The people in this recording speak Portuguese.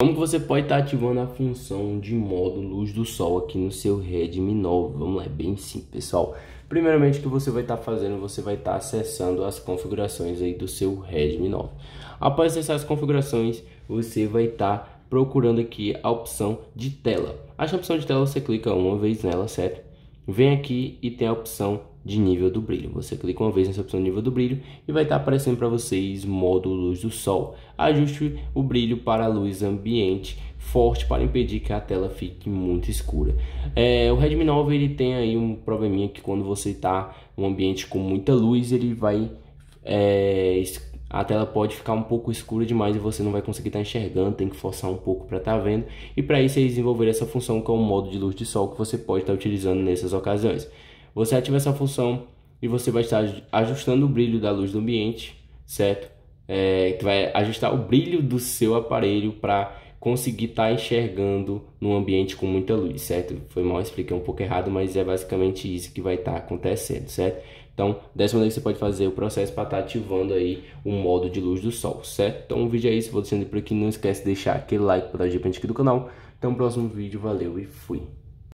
Como que você pode estar tá ativando a função de modo luz do sol aqui no seu Redmi 9? Vamos lá, é bem simples, pessoal. Primeiramente, o que você vai estar tá fazendo, você vai estar tá acessando as configurações aí do seu Redmi 9. Após acessar as configurações, você vai estar procurando aqui a opção de tela. a opção de tela, você clica uma vez nela, certo? Vem aqui e tem a opção de nível do brilho. Você clica uma vez nessa opção de nível do brilho e vai estar aparecendo para vocês modo luz do sol. Ajuste o brilho para a luz ambiente forte para impedir que a tela fique muito escura. É, o Redmi 9 ele tem aí um probleminha que quando você está um ambiente com muita luz ele vai é, a tela pode ficar um pouco escura demais e você não vai conseguir estar tá enxergando, tem que forçar um pouco para estar tá vendo. E para isso eles desenvolveram essa função que é o modo de luz de sol que você pode estar tá utilizando nessas ocasiões. Você ativa essa função e você vai estar ajustando o brilho da luz do ambiente, certo? É, que vai ajustar o brilho do seu aparelho para conseguir estar tá enxergando num ambiente com muita luz, certo? Foi mal, expliquei um pouco errado, mas é basicamente isso que vai estar tá acontecendo, certo? Então, dessa maneira você pode fazer o processo para estar tá ativando aí o modo de luz do sol, certo? Então, o vídeo é isso, vou deixando por aqui, não esquece de deixar aquele like para ajudar a gente aqui do canal. Até o próximo vídeo, valeu e fui!